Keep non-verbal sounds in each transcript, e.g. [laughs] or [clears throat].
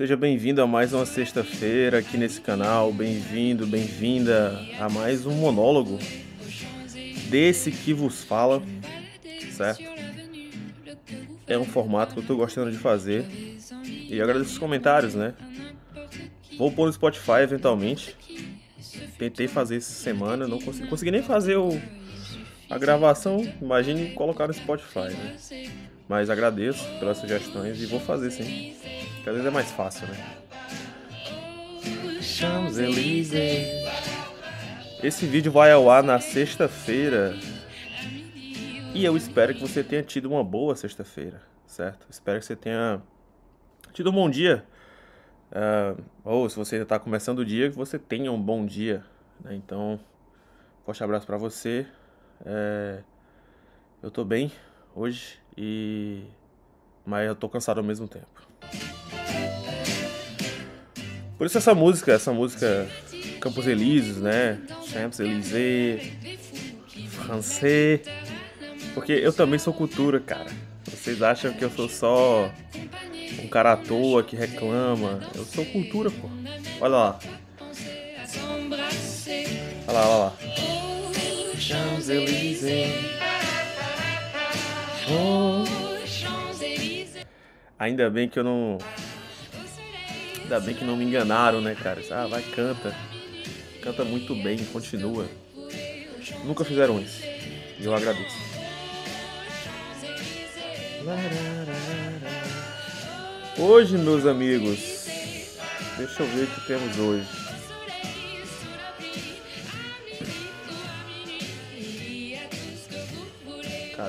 Seja bem-vindo a mais uma sexta-feira aqui nesse canal. Bem-vindo, bem-vinda a mais um monólogo desse que vos fala, certo? É um formato que eu tô gostando de fazer e agradeço os comentários, né? Vou pôr no Spotify eventualmente. Tentei fazer essa semana, não consegui, consegui nem fazer o, a gravação. Imagine colocar no Spotify, né? Mas agradeço pelas sugestões e vou fazer sim. às vezes é mais fácil, né? Esse vídeo vai ao ar na sexta-feira. E eu espero que você tenha tido uma boa sexta-feira, certo? Espero que você tenha tido um bom dia. Uh, ou se você ainda está começando o dia, que você tenha um bom dia. Né? Então, forte abraço para você. É, eu estou bem hoje. E mas eu tô cansado ao mesmo tempo. Por isso essa música, essa música Campos Elíseos, né? Champs-Élysées, Français. Porque eu também sou cultura, cara. Vocês acham que eu sou só um cara à toa que reclama? Eu sou cultura, pô. Olha lá. Olha lá, olha lá. Champs-Élysées. Ainda bem que eu não. Ainda bem que não me enganaram, né, cara? Ah, vai, canta. Canta muito bem, continua. Nunca fizeram isso. E eu agradeço. Hoje, meus amigos, deixa eu ver o que temos hoje.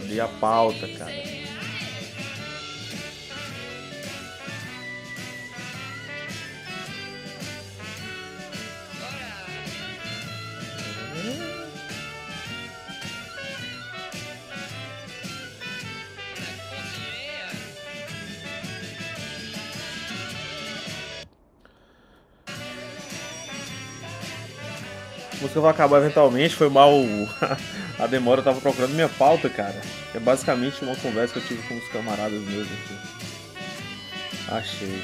cara, e a pauta, cara. eu vou acabar eventualmente. Foi mal [laughs] a demora, eu tava procurando minha pauta, cara. É basicamente uma conversa que eu tive com os camaradas mesmo. aqui. Achei.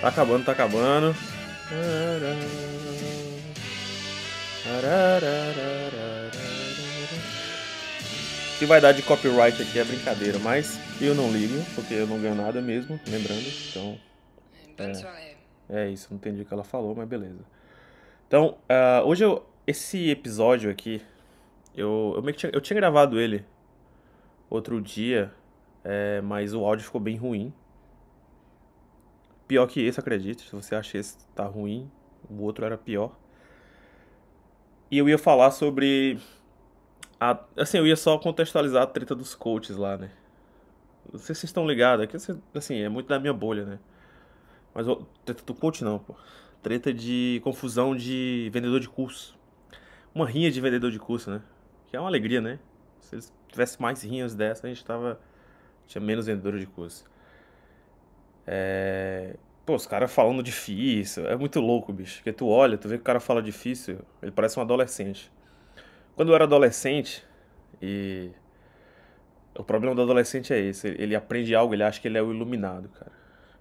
Tá acabando, tá acabando. Se vai dar de copyright aqui é brincadeira, mas eu não ligo, porque eu não ganho nada mesmo, lembrando. Então. É. É isso, não entendi o que ela falou, mas beleza. Então, uh, hoje eu, esse episódio aqui, eu, eu, tinha, eu tinha gravado ele outro dia, é, mas o áudio ficou bem ruim. Pior que esse, acredite. Se você acha esse tá ruim, o outro era pior. E eu ia falar sobre. A, assim, eu ia só contextualizar a treta dos coaches lá, né? Não sei se vocês estão ligados, Aqui é assim, é muito da minha bolha, né? Mas treta do coach não, pô. Treta de confusão de vendedor de curso. Uma rinha de vendedor de curso, né? Que é uma alegria, né? Se eles tivessem mais rinhas dessa, a gente tava. Tinha menos vendedor de curso. É... Pô, os caras falando difícil. É muito louco, bicho. Porque tu olha, tu vê que o cara fala difícil, ele parece um adolescente. Quando eu era adolescente, e. O problema do adolescente é esse. Ele aprende algo, ele acha que ele é o iluminado, cara.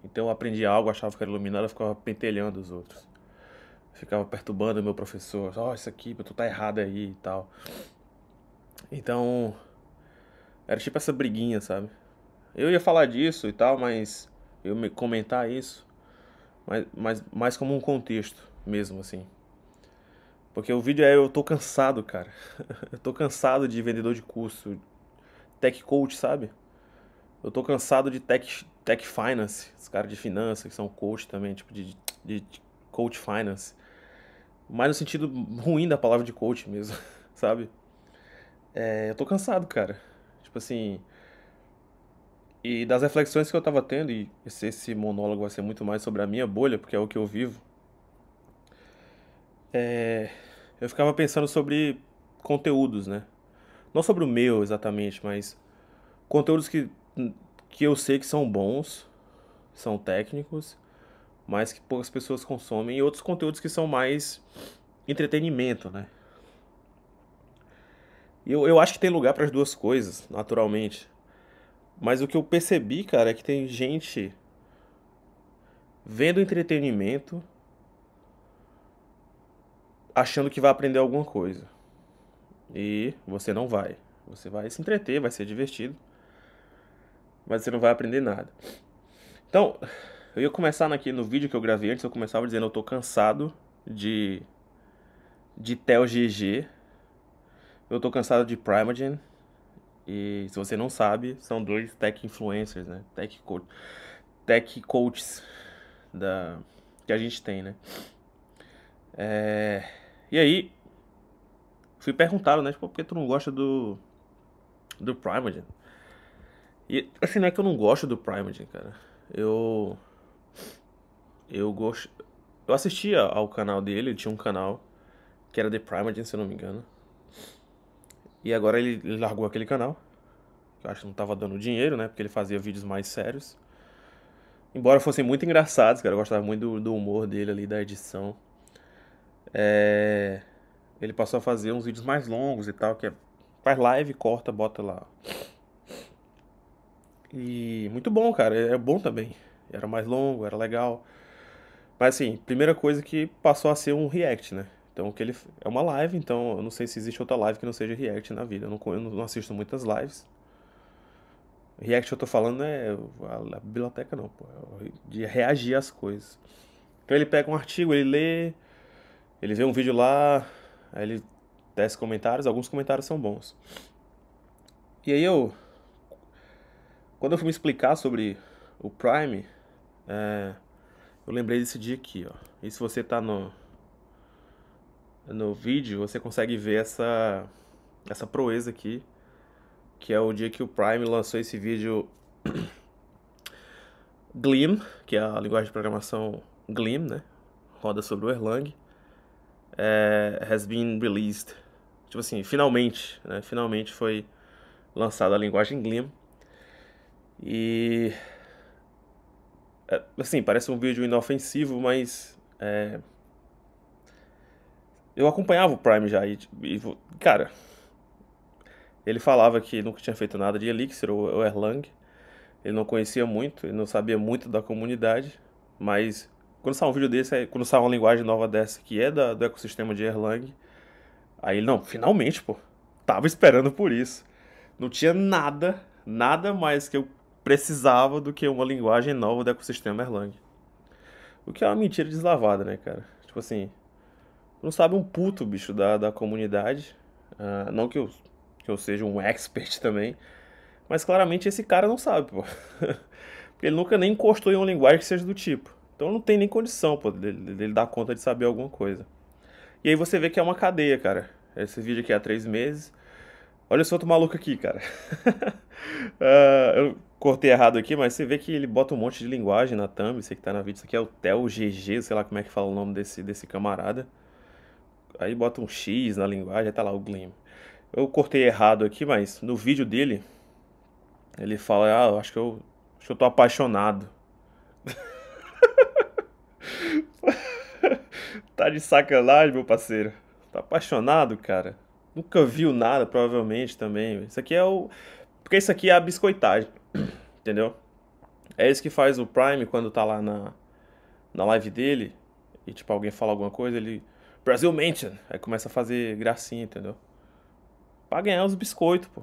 Então eu aprendi algo, achava que era iluminado, eu ficava pentelhando os outros. Ficava perturbando o meu professor. Ó, oh, isso aqui, tu tá errado aí e tal. Então, era tipo essa briguinha, sabe? Eu ia falar disso e tal, mas eu me comentar isso, mas, mas mais como um contexto mesmo, assim. Porque o vídeo é eu tô cansado, cara. [laughs] eu tô cansado de vendedor de curso, tech coach, sabe? Eu tô cansado de tech, Tech Finance, os caras de finanças, que são coach também, tipo de, de, coach finance. Mas no sentido ruim da palavra de coach mesmo, [laughs] sabe? É, eu tô cansado, cara. Tipo assim. E das reflexões que eu tava tendo, e esse, esse monólogo vai ser muito mais sobre a minha bolha, porque é o que eu vivo. É, eu ficava pensando sobre conteúdos, né? Não sobre o meu exatamente, mas conteúdos que que eu sei que são bons, são técnicos, mas que poucas pessoas consomem, e outros conteúdos que são mais entretenimento, né? Eu, eu acho que tem lugar para as duas coisas, naturalmente. Mas o que eu percebi, cara, é que tem gente vendo entretenimento achando que vai aprender alguma coisa. E você não vai. Você vai se entreter, vai ser divertido mas você não vai aprender nada. Então, eu ia começar aqui no vídeo que eu gravei antes, eu começava dizendo eu tô cansado de de Tel GG. Eu tô cansado de Primogen. E se você não sabe, são dois tech influencers, né? Tech coach, tech coaches da que a gente tem, né? É, e aí fui perguntado, né, tipo, por que tu não gosta do do Primogen? E assim, não é que eu não gosto do Primogen, cara. Eu. Eu gosto. Eu assistia ao canal dele, ele tinha um canal que era The Primogen, se eu não me engano. E agora ele, largou aquele canal. eu acho que não tava dando dinheiro, né? Porque ele fazia vídeos mais sérios. Embora fossem muito engraçados, cara. Eu gostava muito do, do humor dele ali, da edição. É... Ele passou a fazer uns vídeos mais longos e tal, que é... faz live, corta, bota lá e muito bom, cara. É, é bom também. Era mais longo, era legal. Mas assim, primeira coisa que passou a ser um react, né? Então que ele é uma live, então eu não sei se existe outra live que não seja react na vida. Eu não, eu não assisto muitas lives. React eu tô falando é a, a biblioteca não, pô, de reagir às coisas. Então ele pega um artigo, ele lê, ele vê um vídeo lá, aí ele desce comentários, alguns comentários são bons. E aí eu quando eu fui me explicar sobre o Prime, é, eu lembrei desse dia aqui, ó. E se você tá no no vídeo, você consegue ver essa essa proeza aqui, que é o dia que o Prime lançou esse vídeo [coughs] Glim, que é a linguagem de programação Glim, né? Roda sobre o Erlang. É, has been released. Tipo assim, finalmente, né? Finalmente foi lançada a linguagem Glim. E. É, assim, parece um vídeo inofensivo, mas. É, eu acompanhava o Prime já e, e, cara, ele falava que nunca tinha feito nada de Elixir ou, ou Erlang. Ele não conhecia muito, ele não sabia muito da comunidade, mas quando sai um vídeo desse, quando sai uma linguagem nova dessa que é da, do ecossistema de Erlang, aí ele, não, finalmente, pô, tava esperando por isso. Não tinha nada, nada mais que eu precisava do que uma linguagem nova do ecossistema Erlang. O que é uma mentira deslavada, né, cara? Tipo assim, não sabe um puto, bicho, da, da comunidade. Uh, não que eu, que eu seja um expert também, mas claramente esse cara não sabe, pô. [laughs] Porque ele nunca nem encostou em uma linguagem que seja do tipo. Então não tem nem condição, pô, dele, dele dar conta de saber alguma coisa. E aí você vê que é uma cadeia, cara. Esse vídeo aqui é há três meses. Olha só outro maluco aqui, cara. uh, [laughs] eu cortei errado aqui, mas você vê que ele bota um monte de linguagem na thumb, você que tá na vídeo, isso aqui é o Tel GG, sei lá como é que fala o nome desse, desse camarada. Aí bota um X na linguagem, tá lá o Glim. Eu cortei errado aqui, mas no vídeo dele, ele fala, ah, acho que eu, acho que eu tô apaixonado. [laughs] tá de sacanagem, meu parceiro. Tá apaixonado, cara nunca viu nada, provavelmente também. Isso aqui é o. Porque isso aqui é a biscoitagem, [clears throat] entendeu? É isso que faz o Prime quando tá lá na, na live dele e tipo alguém fala alguma coisa, ele. Brasil Mansion! Aí começa a fazer gracinha, entendeu? Pra ganhar os biscoitos, pô.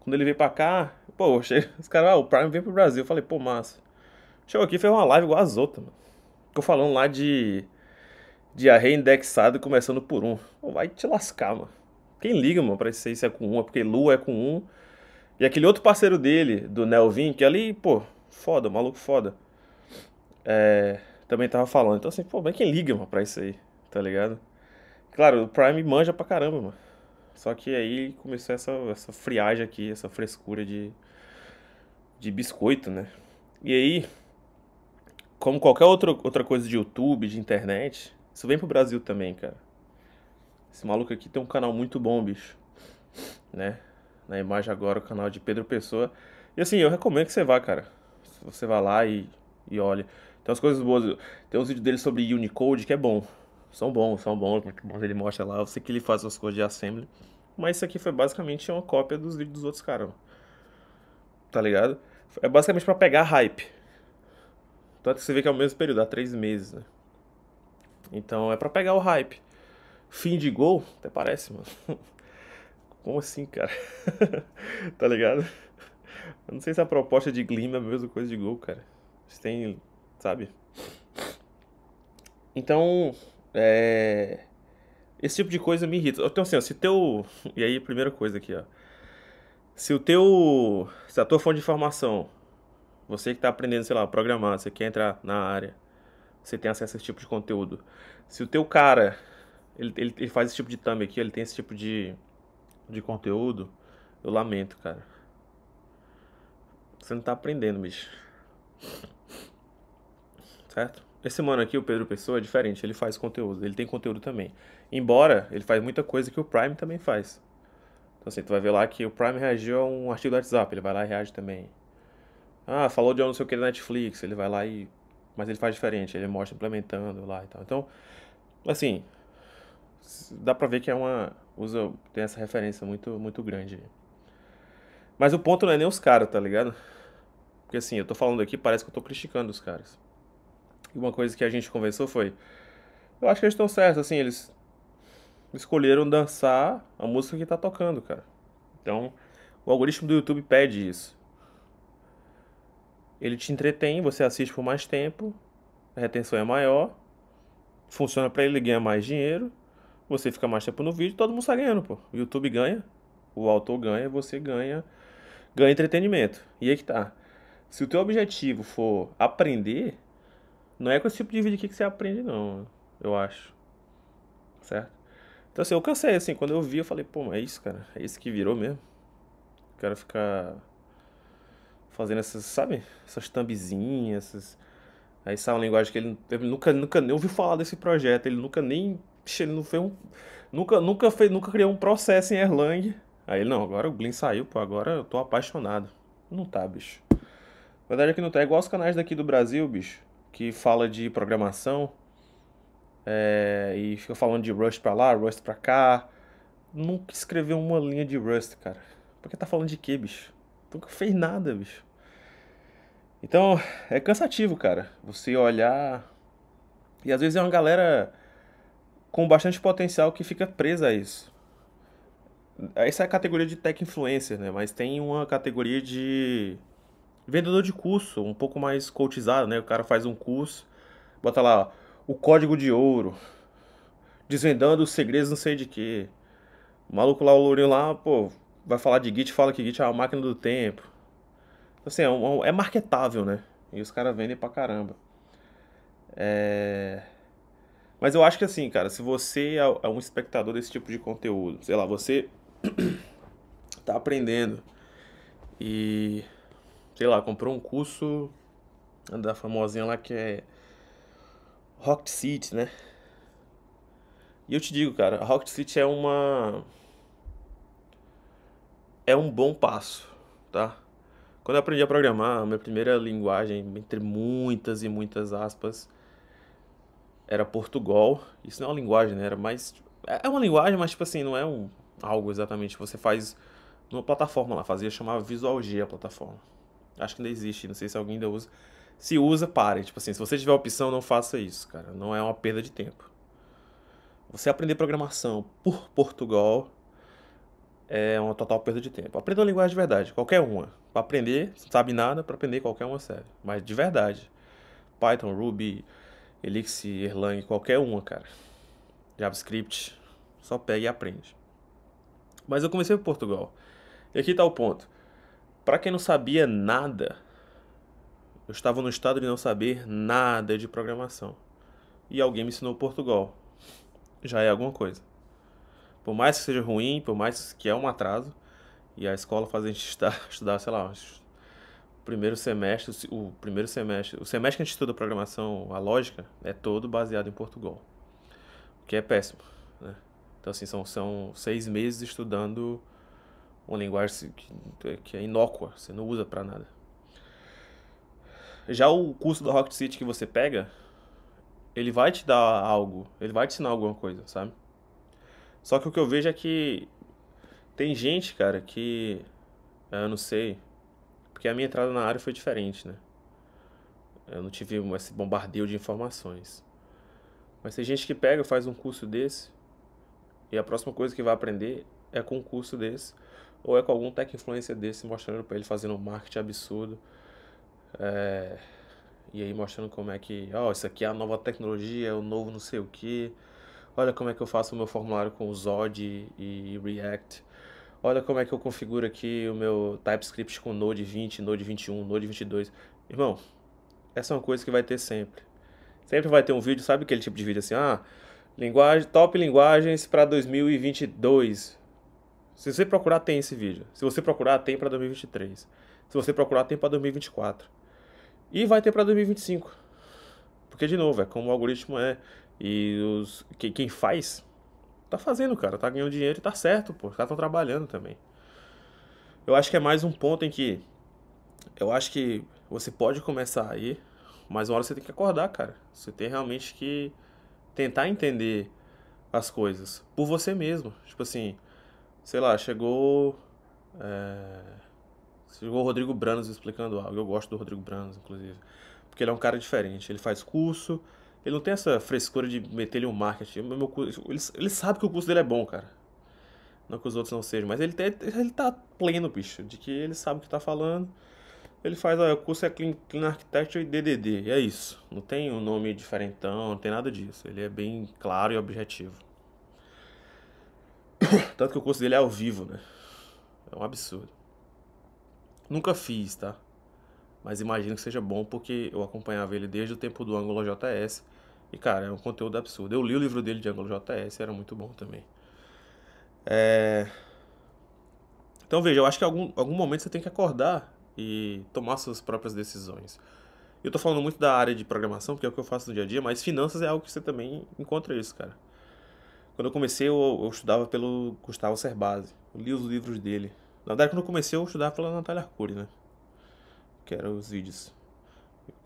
Quando ele veio pra cá, pô, os caras, ah, o Prime vem pro Brasil. Eu falei, pô, massa. Chegou aqui fez uma live igual as outras, mano. Ficou falando lá de de a reindexado começando por um. vai te lascar, mano. Quem liga, mano, pra isso, se é com um, é porque Lua é com um. E aquele outro parceiro dele, do Nelvin, que ali, pô, foda, maluco foda. É, também tava falando. Então, assim, pô, mas quem liga, mano, pra isso aí, tá ligado? Claro, o Prime manja pra caramba, mano. Só que aí começou essa, essa friagem aqui, essa frescura de, de biscoito, né? E aí, como qualquer outro, outra coisa de YouTube, de internet, isso vem pro Brasil também, cara. Esse maluco aqui tem um canal muito bom, bicho. Né? Na imagem agora, o canal de Pedro Pessoa. E assim, eu recomendo que você vá, cara. Você vá lá e, e olha. Tem umas coisas boas. Tem uns vídeos dele sobre Unicode que é bom. São bons, são bons, Mas Ele mostra lá. Eu sei que ele faz umas coisas de Assembly. Mas isso aqui foi basicamente uma cópia dos vídeos dos outros caras. Tá ligado? É basicamente para pegar hype. Tanto que você vê que é o mesmo período, há três meses, né? Então é para pegar o hype fim de gol, até parece, mano. [laughs] Como assim, cara? [laughs] tá ligado? Eu não sei se a proposta de Glim é a mesma coisa de gol, cara. Você tem, sabe? Então, é... esse tipo de coisa me irrita. Então, assim, ó, se teu. E aí, primeira coisa aqui, ó. Se o teu. Se a tua fonte de informação, você que tá aprendendo, sei lá, programar, você quer entrar na área, você tem acesso a esse tipo de conteúdo. Se o teu cara ele, ele, ele, faz esse tipo de thumb aqui, ele tem esse tipo de, de conteúdo. Eu lamento, cara. Você não tá aprendendo, bicho. Certo? Esse mano aqui, o Pedro Pessoa, é diferente. Ele faz conteúdo. Ele tem conteúdo também. Embora ele faz muita coisa que o Prime também faz. Então assim, tu vai ver lá que o Prime reagiu a um artigo do WhatsApp. Ele vai lá e reage também. Ah, falou de um não sei o que Netflix. Ele vai lá e... Mas ele faz diferente. Ele mostra implementando lá e tal. Então, assim, dá pra ver que é uma. Usa, tem essa referência muito, muito grande. Mas o ponto não é nem os caras, tá ligado? Porque assim, eu tô falando aqui, parece que eu tô criticando os caras. E uma coisa que a gente conversou foi. Eu acho que eles estão certos, assim, eles escolheram dançar a música que tá tocando, cara. Então, o algoritmo do YouTube pede isso. Ele te entretém, você assiste por mais tempo, a retenção é maior, funciona para ele ganhar mais dinheiro você fica mais tempo no vídeo, todo mundo sai ganhando, pô. O YouTube ganha, o autor ganha, você ganha, ganha entretenimento. E aí que tá. Se o teu objetivo for aprender, não é com esse tipo de vídeo aqui que você aprende, não, eu acho. Certo? Então assim, eu cansei, assim, quando eu vi, eu falei, pô, é isso, cara, é isso que virou mesmo. quero ficar fazendo essas, sabe, essas thumbzinhas, essas... Aí sai uma linguagem que ele, ele nunca, nunca nem ouviu falar desse projeto, ele nunca nem ele não fez um. Nunca, nunca, fez, nunca criou um processo em Erlang. Aí ele, não, agora o Glyn saiu, pô, agora eu tô apaixonado. Não tá, bicho. A verdade é que não tá. É igual os canais daqui do Brasil, bicho, que fala de programação é, e fica falando de Rust pra lá, Rust pra cá. Nunca escreveu uma linha de Rust, cara. Porque tá falando de quê, bicho? Nunca fez nada, bicho. Então, é cansativo, cara. Você olhar. E às vezes é uma galera com bastante potencial que fica presa a isso. Essa é a categoria de tech influencer, né? Mas tem uma categoria de vendedor de curso, um pouco mais cotizado né? O cara faz um curso, bota lá, o código de ouro, desvendando os segredos não sei de quê. O maluco lá, o lourinho lá, pô, vai falar de Git, fala que Git é a máquina do tempo. Então, assim, é, é, é marketável, né? E os caras vendem pra caramba. É... Mas eu acho que assim, cara, se você é, é um espectador desse tipo de conteúdo, sei lá, você [clears throat] tá aprendendo e, sei lá, comprou um curso da famosinha lá que é Rocket City, né? E eu te digo, cara, Rock Rocket City é uma. É um bom passo, tá? Quando eu aprendi a programar, a minha primeira linguagem, entre muitas e muitas aspas, era Portugal. Isso não é uma linguagem, né? Era mais. É, é uma linguagem, mas tipo assim, não é um, algo exatamente. Você faz numa plataforma lá, fazia chamar Visual G a plataforma. Acho que ainda existe, não sei se alguém ainda usa. Se usa, pare. Tipo assim, se você tiver opção, não faça isso, cara. Não é uma perda de tempo. Você aprender programação por Portugal é uma total perda de tempo. Aprenda uma linguagem de verdade, qualquer uma. Para aprender, sabe nada, para aprender qualquer uma serve. Mas de verdade. Python, Ruby, Elixir, Erlang, qualquer uma, cara. JavaScript, só pega e aprende. Mas eu comecei por Portugal. E aqui está o ponto. Para quem não sabia nada, eu estava no estado de não saber nada de programação. E alguém me ensinou Portugal. Já é alguma coisa. Por mais que seja ruim, por mais que é um atraso, e a escola faz a gente [laughs] estudar, estudar sei lá, primeiro semestre, o primeiro semestre, o semestre que a gente estuda programação, a lógica, é todo baseado em Portugal, o que é péssimo, né? Então, assim, são, são seis meses estudando uma linguagem assim que, que é inócua, você não usa para nada. Já o curso da Rocket City que você pega, ele vai te dar algo, ele vai te ensinar alguma coisa, sabe? Só que o que eu vejo é que tem gente, cara, que eu não sei, porque a minha entrada na área foi diferente, né? Eu não tive esse bombardeio de informações. Mas tem gente que pega, faz um curso desse, e a próxima coisa que vai aprender é com um curso desse, ou é com algum tech influencer desse, mostrando para ele fazendo um marketing absurdo. É... E aí mostrando como é que, ó, oh, isso aqui é a nova tecnologia, é o novo não sei o que. Olha como é que eu faço o meu formulário com o Zod e, e React olha como é que eu configuro aqui o meu TypeScript com Node 20, Node 21, Node 22. Irmão, essa é uma coisa que vai ter sempre. Sempre vai ter um vídeo, sabe aquele tipo de vídeo assim, ah, linguagem, top linguagens para 2022. Se você procurar, tem esse vídeo. Se você procurar, tem para 2023. Se você procurar, tem para 2024. E vai ter para 2025. Porque, de novo, é como o algoritmo é. E os, quem faz tá fazendo, cara. Tá ganhando dinheiro e tá certo, pô. Os caras estão trabalhando também. Eu acho que é mais um ponto em que. Eu acho que você pode começar aí, mas uma hora você tem que acordar, cara. Você tem realmente que tentar entender as coisas por você mesmo. Tipo assim, sei lá, chegou. É... Chegou o Rodrigo Branos explicando algo. Eu gosto do Rodrigo Branos, inclusive. Porque ele é um cara diferente. Ele faz curso, ele não tem essa frescura de meter-lhe um marketing. Meu, ele, ele, sabe que o curso dele é bom, cara. Não que os outros não sejam, mas ele, tem, ele tá pleno, bicho, de que ele sabe o que tá falando. Ele faz, ó, o curso é Clean, Clean Architecture e DDD, e é isso. Não tem um nome diferentão, não tem nada disso. Ele é bem claro e objetivo. [coughs] Tanto que o curso dele é ao vivo, né? É um absurdo. Nunca fiz, tá? Mas imagino que seja bom porque eu acompanhava ele desde o tempo do Angulo JS e, cara, é um conteúdo absurdo. Eu li o livro dele de Ângulo JS, era muito bom também. É... Então, veja, eu acho que em algum, algum momento você tem que acordar e tomar suas próprias decisões. Eu estou falando muito da área de programação, porque é o que eu faço no dia a dia, mas finanças é algo que você também encontra isso, cara. Quando eu comecei, eu, eu estudava pelo Gustavo Cerbasi. Eu li os livros dele. Na verdade, quando eu comecei, eu estudava pela Natália Arcuri, né? Que eram os vídeos.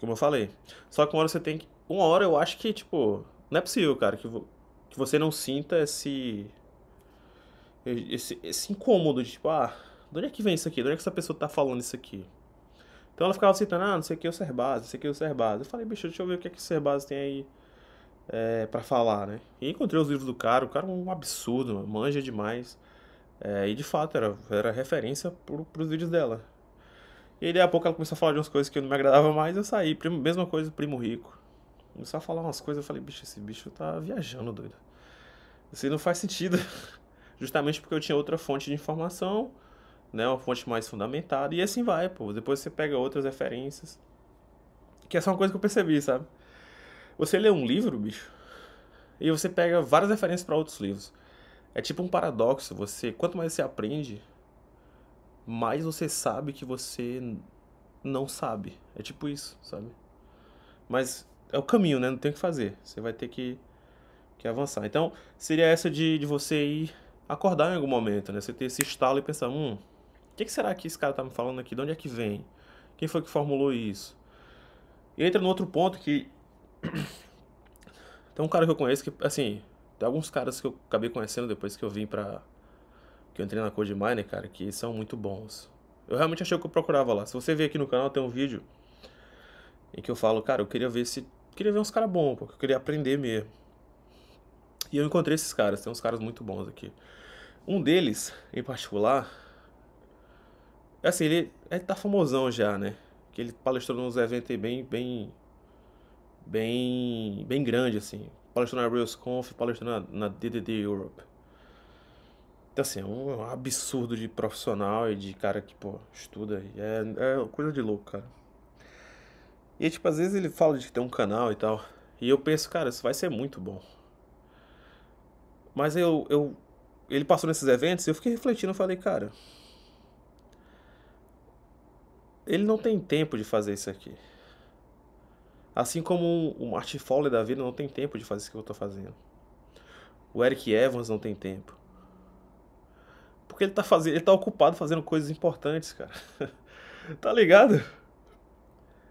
Como eu falei. Só que uma hora você tem que uma hora eu acho que, tipo, não é possível, cara, que, vo que você não sinta esse, esse, esse incômodo de, tipo, ah, de onde é que vem isso aqui? De onde é que essa pessoa tá falando isso aqui? Então ela ficava citando, ah, não sei o que é o serbaz não sei o que é o serbaz Eu falei, bicho, deixa eu ver o que é que o serbaz tem aí é, para falar, né? E encontrei os livros do cara, o cara é um absurdo, manja demais. É, e de fato, era, era referência pro, pros vídeos dela. E daí a pouco ela começou a falar de umas coisas que não me agradava mais, eu saí. Primo, mesma coisa, Primo Rico. Começou a falar umas coisas, eu falei, bicho, esse bicho tá viajando, doido. Isso não faz sentido. [laughs] Justamente porque eu tinha outra fonte de informação, né? Uma fonte mais fundamentada, e assim vai, pô. Depois você pega outras referências. Que essa é uma coisa que eu percebi, sabe? Você lê um livro, bicho, e você pega várias referências para outros livros. É tipo um paradoxo, você, quanto mais você aprende, mais você sabe que você não sabe. É tipo isso, sabe? Mas é o caminho, né? Não tem o que fazer. Você vai ter que, que avançar. Então, seria essa de, de você ir acordar em algum momento, né? Você ter esse estalo e pensar, hum, o que, que, será que esse cara tá me falando aqui? De onde é que vem? Quem foi que formulou isso? E entra no outro ponto que... [clears throat] tem um cara que eu conheço que, assim... Tem alguns caras que eu acabei conhecendo depois que eu vim pra... Que eu entrei na Code Miner, cara, que são muito bons. Eu realmente achei o que eu procurava lá. Se você ver aqui no canal, tem um vídeo em que eu falo, cara, eu queria ver se queria ver uns caras bons, porque eu queria aprender mesmo. E eu encontrei esses caras, tem uns caras muito bons aqui. Um deles, em particular, é assim, ele, ele tá famosão já, né? Que ele palestrou nos eventos bem, bem, bem, bem grande, assim. Palestrou na RailsConf, palestrou na, na DDD Europe. Então, assim, é, é um absurdo de profissional e de cara que, pô, estuda. É, é coisa de louco, cara. E aí, tipo, às vezes ele fala de que tem um canal e tal. E eu penso, cara, isso vai ser muito bom. Mas eu, eu ele passou nesses eventos e eu fiquei refletindo, eu falei, cara, ele não tem tempo de fazer isso aqui. Assim como o Martin Fowler da vida não tem tempo de fazer isso que eu estou fazendo. O Eric Evans não tem tempo. Porque ele está fazendo, ele tá ocupado fazendo coisas importantes, cara. [laughs] tá ligado?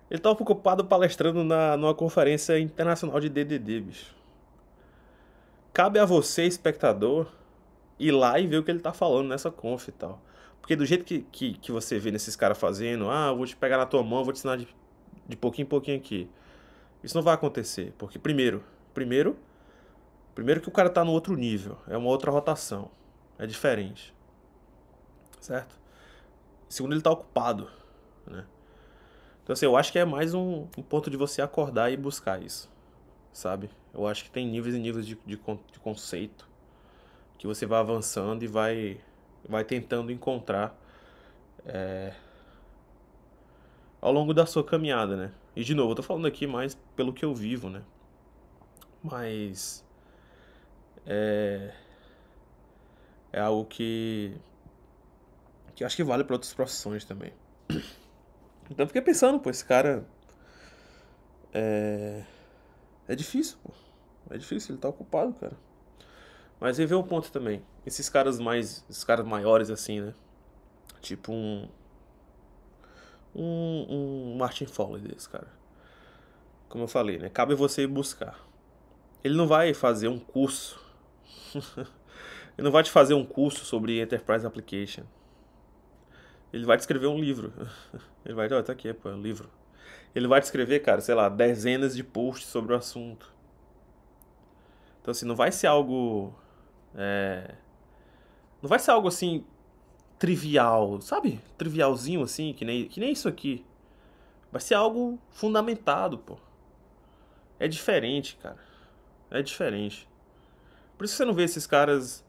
Ele estava ocupado palestrando na, numa conferência internacional de DDD, bicho. Cabe a você, espectador, ir lá e ver o que ele tá falando nessa conf e tal. Porque do jeito que, que, que você vê nesses caras fazendo, ah, vou te pegar na tua mão, vou te ensinar de, de pouquinho em pouquinho aqui. Isso não vai acontecer, porque primeiro, primeiro, primeiro que o cara tá no outro nível, é uma outra rotação, é diferente. Certo? Segundo, ele tá ocupado, né? Então, assim, eu acho que é mais um, um ponto de você acordar e buscar isso, sabe? Eu acho que tem níveis e níveis de, de, de conceito que você vai avançando e vai, vai tentando encontrar é, ao longo da sua caminhada, né? E de novo, eu tô falando aqui mais pelo que eu vivo, né? Mas é, é algo que que acho que vale para outras profissões também. Então eu fiquei pensando, pô, esse cara. É. É difícil, pô. É difícil, ele tá ocupado, cara. Mas aí vem um ponto também. Esses caras mais. Esses caras maiores, assim, né? Tipo um. Um, um Martin Fowler desse, cara. Como eu falei, né? Cabe você ir buscar. Ele não vai fazer um curso. [laughs] ele não vai te fazer um curso sobre Enterprise Application. Ele vai te escrever um livro. [laughs] Ele vai, ó, oh, tá aqui, pô, é um livro. Ele vai te escrever, cara, sei lá, dezenas de posts sobre o assunto. Então, assim, não vai ser algo. É... Não vai ser algo assim. trivial, sabe? Trivialzinho assim, que nem, que nem isso aqui. Vai ser algo fundamentado, pô. É diferente, cara. É diferente. Por isso você não vê esses caras.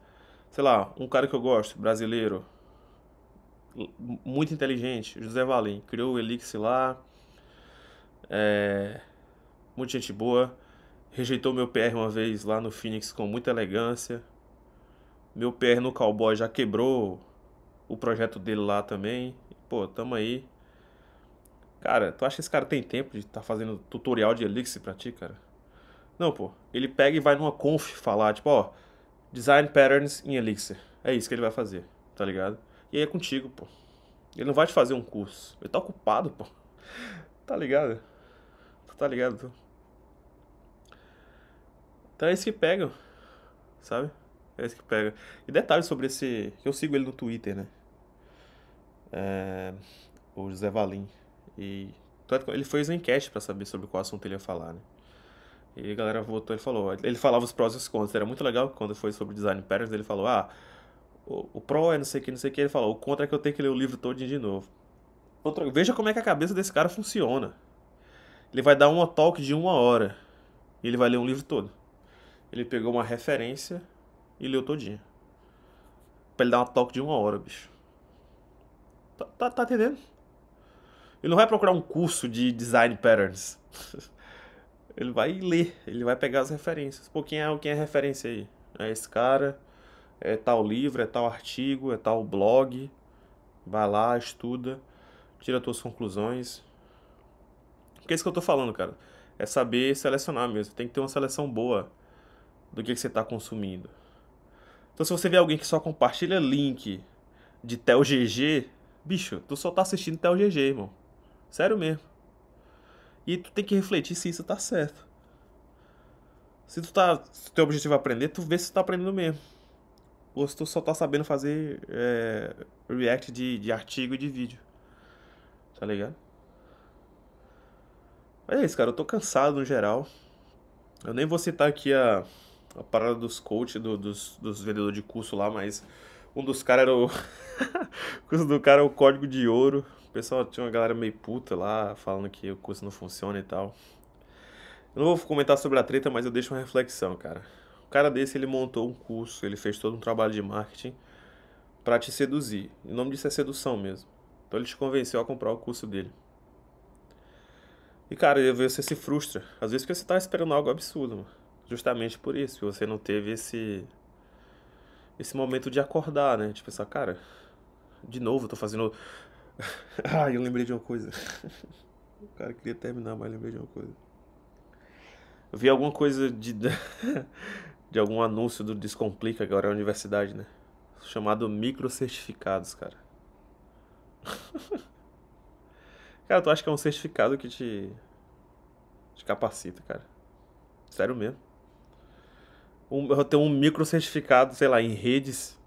Sei lá, um cara que eu gosto, brasileiro, muito inteligente, José Valim, criou o Elixir lá, é, muita gente boa, rejeitou meu PR uma vez lá no Phoenix com muita elegância, meu PR no Cowboy já quebrou o projeto dele lá também, pô, tamo aí. Cara, tu acha que esse cara tem tempo de estar tá fazendo tutorial de Elixir pra ti, cara? Não, pô, ele pega e vai numa conf falar, tipo, ó, design patterns em Elixir. É isso que ele vai fazer, tá ligado? E aí é contigo, pô. Ele não vai te fazer um curso. Ele tá ocupado, pô. Tá ligado? Tá ligado? Então é isso que pega, sabe? É isso que pega. E detalhes sobre esse. Eu sigo ele no Twitter, né? É... O José Valim. E. É, ele fez uma enquete para saber sobre qual assunto ele ia falar, né? E a galera votou e falou. Ele falava os prós e os contras. Era muito legal quando foi sobre design patterns. Ele falou: Ah, o, o pró é não sei o que, não sei o que. Ele falou, o contra é que eu tenho que ler o livro todo de novo. Outro, veja como é que a cabeça desse cara funciona. Ele vai dar uma talk de uma hora. E ele vai ler um livro todo. Ele pegou uma referência e leu todinho. Pra ele dar uma talk de uma hora, bicho. Tá, tá, tá entendendo? Ele não vai procurar um curso de design patterns. [laughs] ele vai ler, ele vai pegar as referências. Pô, quem é, quem é referência aí? É esse cara, é tal livro, é tal artigo, é tal blog. Vai lá, estuda, tira tuas conclusões. Porque é isso que eu tô falando, cara. É saber selecionar mesmo. Tem que ter uma seleção boa do que, que você está consumindo. Então se você vê alguém que só compartilha link de TelGG, bicho, tu só tá assistindo TelGG, irmão. Sério mesmo. E tu tem que refletir se isso tá certo. Se tu tá, se teu objetivo é aprender, tu vê se tu tá aprendendo mesmo ou se tu só tá sabendo fazer é, react de, de artigo e de vídeo. Tá ligado? Mas é isso, cara. Eu tô cansado no geral. Eu nem vou citar aqui a, a parada dos coaches, do, dos, dos vendedores de curso lá, mas um dos caras era o. [laughs] o curso do cara é o código de ouro. O pessoal tinha uma galera meio puta lá, falando que o curso não funciona e tal. Eu não vou comentar sobre a treta, mas eu deixo uma reflexão, cara. O cara desse, ele montou um curso, ele fez todo um trabalho de marketing para te seduzir. O nome disso é sedução mesmo. Então ele te convenceu a comprar o curso dele. E cara, às vezes você se frustra. Às vezes que você está esperando algo absurdo, mano. Justamente por isso, que você não teve esse esse momento de acordar, né? De tipo, pensar, cara, de novo eu tô fazendo Ah, [laughs] eu lembrei de uma coisa. o [laughs] cara queria terminar, mas lembrei de uma coisa. Eu vi alguma coisa de [laughs] de algum anúncio do Descomplica, que agora é a universidade, né? Chamado micro certificados cara. [laughs] cara, tu acha que é um certificado que te, te capacita, cara? Sério mesmo. Um, eu tenho um micro certificado sei lá, em redes.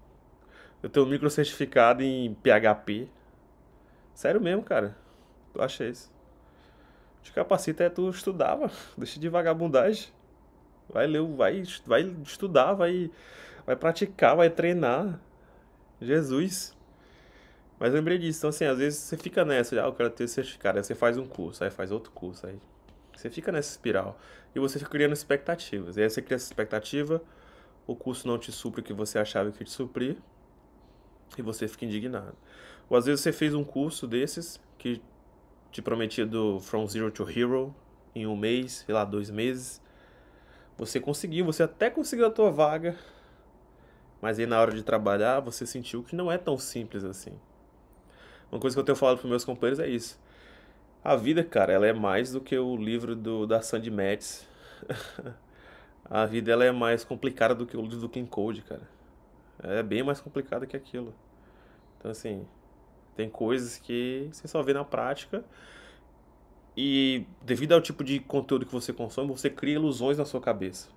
Eu tenho um micro certificado em PHP. Sério mesmo, cara. Tu acha isso? Te capacita é tu estudava. [laughs] Deixa de vagabundagem. Vai ler, vai, vai estudar, vai, vai praticar, vai treinar. Jesus. Mas lembrei disso. Então, assim, às vezes você fica nessa, ah, eu quero ter certificado. Aí você faz um curso, aí faz outro curso. Aí você fica nessa espiral. E você fica criando expectativas. E aí você cria essa expectativa, o curso não te supre o que você achava que te suprir. E você fica indignado. Ou às vezes você fez um curso desses que te prometia do From Zero to Hero em um mês, sei lá, dois meses. Você conseguiu, você até conseguiu a tua vaga, mas aí na hora de trabalhar você sentiu que não é tão simples assim. Uma coisa que eu tenho falado para meus companheiros é isso. A vida, cara, ela é mais do que o livro do, da Sandy Metz. [laughs] a vida ela é mais complicada do que o livro do King Code, cara. É bem mais complicada que aquilo. Então, assim, tem coisas que você só vê na prática e devido ao tipo de conteúdo que você consome, você cria ilusões na sua cabeça.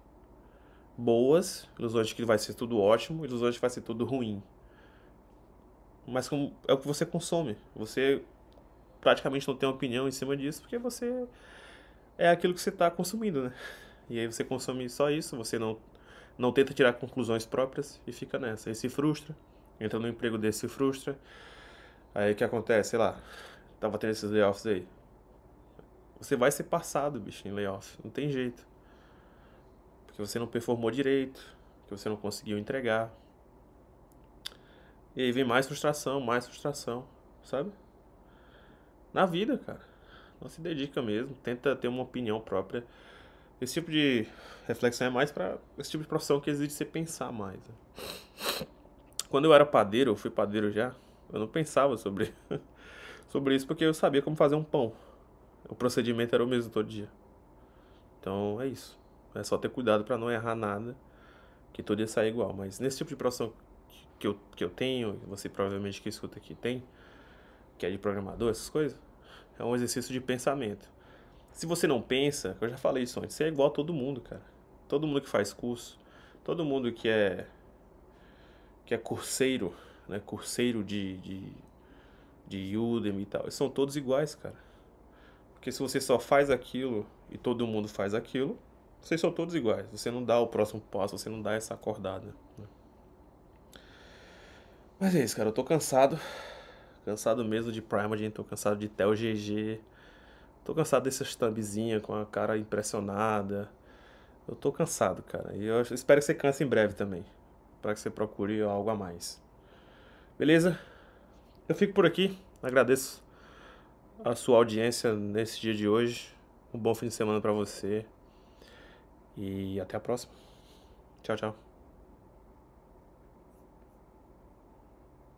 Boas, ilusões de que vai ser tudo ótimo, ilusões de que vai ser tudo ruim. Mas é o que você consome. Você praticamente não tem opinião em cima disso, porque você é aquilo que você está consumindo, né? E aí você consome só isso, você não, não tenta tirar conclusões próprias e fica nessa. Aí se frustra, entra no emprego desse se frustra. Aí o que acontece? Sei lá, tava tendo esses layoffs aí. Você vai ser passado, bicho, em layoff. Não tem jeito. Porque você não performou direito, que você não conseguiu entregar. E aí vem mais frustração, mais frustração, sabe? Na vida, cara. Não se dedica mesmo, tenta ter uma opinião própria. Esse tipo de reflexão é mais para esse tipo de profissão que exige você pensar mais. Né? Quando eu era padeiro, eu fui padeiro já, eu não pensava sobre [laughs] sobre isso porque eu sabia como fazer um pão o procedimento era o mesmo todo dia. Então é isso. É só ter cuidado para não errar nada, que todo dia sai igual. Mas nesse tipo de profissão que eu, que eu tenho, você provavelmente que escuta aqui tem, que é de programador, essas coisas, é um exercício de pensamento. Se você não pensa, eu já falei isso antes, você é igual a todo mundo, cara. Todo mundo que faz curso, todo mundo que é que é curseiro, né? Curseiro de, de, de Udemy e tal. Eles são todos iguais, cara. Porque se você só faz aquilo e todo mundo faz aquilo, vocês são todos iguais. Você não dá o próximo passo, você não dá essa acordada. Né? Mas é isso, cara. Eu tô cansado. Cansado mesmo de Primogen, tô cansado de Tel GG. Tô cansado dessas thumbzinhas com a cara impressionada. Eu tô cansado, cara. E eu espero que você canse em breve também. Para que você procure algo a mais. Beleza? Eu fico por aqui. Agradeço a sua audiência nesse dia de hoje. Um bom fim de semana para você. E até a próxima. Tchau, tchau.